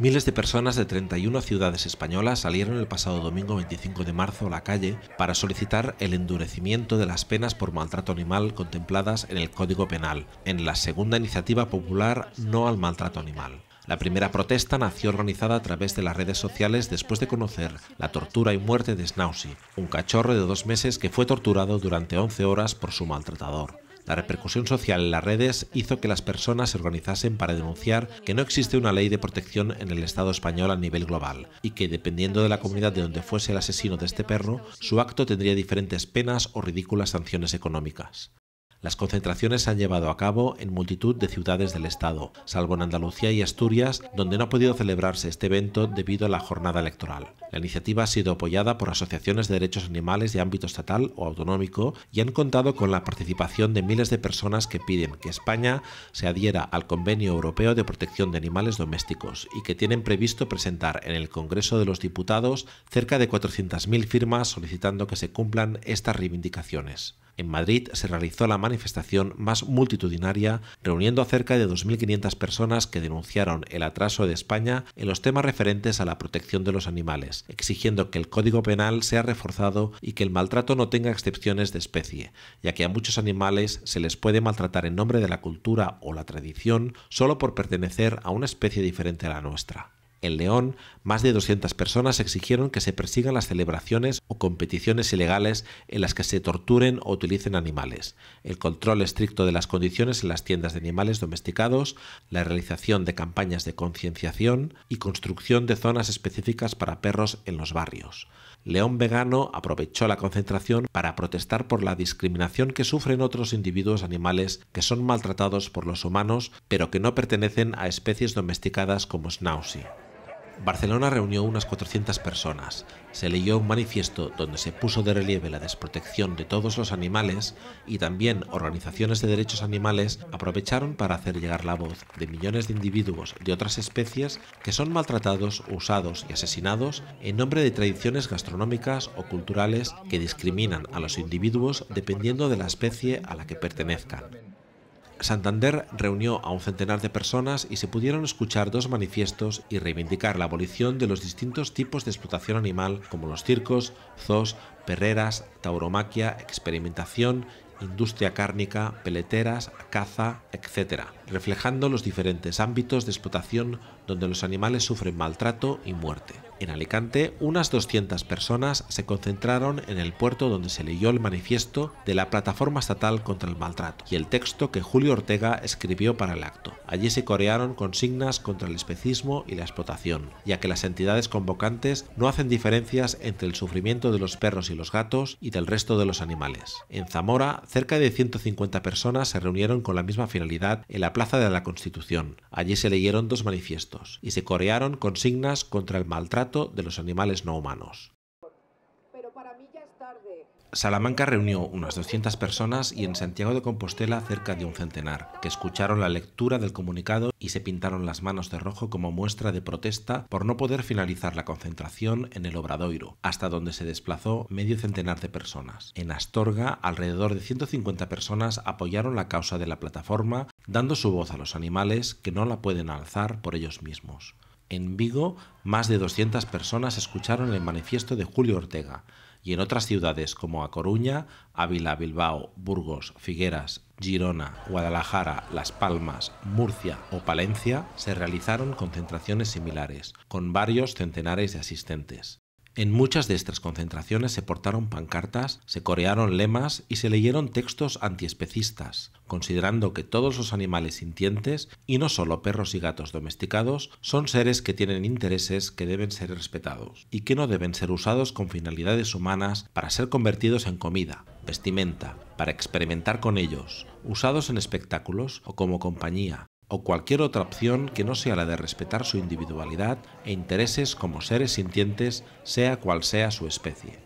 Miles de personas de 31 ciudades españolas salieron el pasado domingo 25 de marzo a la calle para solicitar el endurecimiento de las penas por maltrato animal contempladas en el Código Penal, en la segunda iniciativa popular No al Maltrato Animal. La primera protesta nació organizada a través de las redes sociales después de conocer la tortura y muerte de Snausi, un cachorro de dos meses que fue torturado durante 11 horas por su maltratador. La repercusión social en las redes hizo que las personas se organizasen para denunciar que no existe una ley de protección en el Estado español a nivel global y que, dependiendo de la comunidad de donde fuese el asesino de este perro, su acto tendría diferentes penas o ridículas sanciones económicas. Las concentraciones se han llevado a cabo en multitud de ciudades del Estado, salvo en Andalucía y Asturias, donde no ha podido celebrarse este evento debido a la jornada electoral. La iniciativa ha sido apoyada por asociaciones de derechos animales de ámbito estatal o autonómico y han contado con la participación de miles de personas que piden que España se adhiera al Convenio Europeo de Protección de Animales Domésticos y que tienen previsto presentar en el Congreso de los Diputados cerca de 400.000 firmas solicitando que se cumplan estas reivindicaciones. En Madrid se realizó la manifestación más multitudinaria, reuniendo a cerca de 2.500 personas que denunciaron el atraso de España en los temas referentes a la protección de los animales, exigiendo que el Código Penal sea reforzado y que el maltrato no tenga excepciones de especie, ya que a muchos animales se les puede maltratar en nombre de la cultura o la tradición solo por pertenecer a una especie diferente a la nuestra. En León, más de 200 personas exigieron que se persigan las celebraciones o competiciones ilegales en las que se torturen o utilicen animales, el control estricto de las condiciones en las tiendas de animales domesticados, la realización de campañas de concienciación y construcción de zonas específicas para perros en los barrios. León Vegano aprovechó la concentración para protestar por la discriminación que sufren otros individuos animales que son maltratados por los humanos pero que no pertenecen a especies domesticadas como Snausi. Barcelona reunió unas 400 personas, se leyó un manifiesto donde se puso de relieve la desprotección de todos los animales y también organizaciones de derechos animales aprovecharon para hacer llegar la voz de millones de individuos de otras especies que son maltratados, usados y asesinados en nombre de tradiciones gastronómicas o culturales que discriminan a los individuos dependiendo de la especie a la que pertenezcan. Santander reunió a un centenar de personas y se pudieron escuchar dos manifiestos y reivindicar la abolición de los distintos tipos de explotación animal como los circos, zoos, perreras, tauromaquia, experimentación, industria cárnica, peleteras, caza, etc reflejando los diferentes ámbitos de explotación donde los animales sufren maltrato y muerte. En Alicante, unas 200 personas se concentraron en el puerto donde se leyó el manifiesto de la Plataforma Estatal contra el Maltrato y el texto que Julio Ortega escribió para el acto. Allí se corearon consignas contra el especismo y la explotación, ya que las entidades convocantes no hacen diferencias entre el sufrimiento de los perros y los gatos y del resto de los animales. En Zamora, cerca de 150 personas se reunieron con la misma finalidad en la Plaza de la Constitución. Allí se leyeron dos manifiestos y se corearon consignas contra el maltrato de los animales no humanos. Salamanca reunió unas 200 personas y en Santiago de Compostela cerca de un centenar, que escucharon la lectura del comunicado y se pintaron las manos de rojo como muestra de protesta por no poder finalizar la concentración en el Obradoiro, hasta donde se desplazó medio centenar de personas. En Astorga, alrededor de 150 personas apoyaron la causa de la plataforma, dando su voz a los animales que no la pueden alzar por ellos mismos. En Vigo, más de 200 personas escucharon el manifiesto de Julio Ortega, y en otras ciudades como A Coruña, Ávila, Bilbao, Burgos, Figueras, Girona, Guadalajara, Las Palmas, Murcia o Palencia se realizaron concentraciones similares, con varios centenares de asistentes. En muchas de estas concentraciones se portaron pancartas, se corearon lemas y se leyeron textos antiespecistas, considerando que todos los animales sintientes, y no solo perros y gatos domesticados, son seres que tienen intereses que deben ser respetados y que no deben ser usados con finalidades humanas para ser convertidos en comida, vestimenta, para experimentar con ellos, usados en espectáculos o como compañía, o cualquier otra opción que no sea la de respetar su individualidad e intereses como seres sintientes, sea cual sea su especie.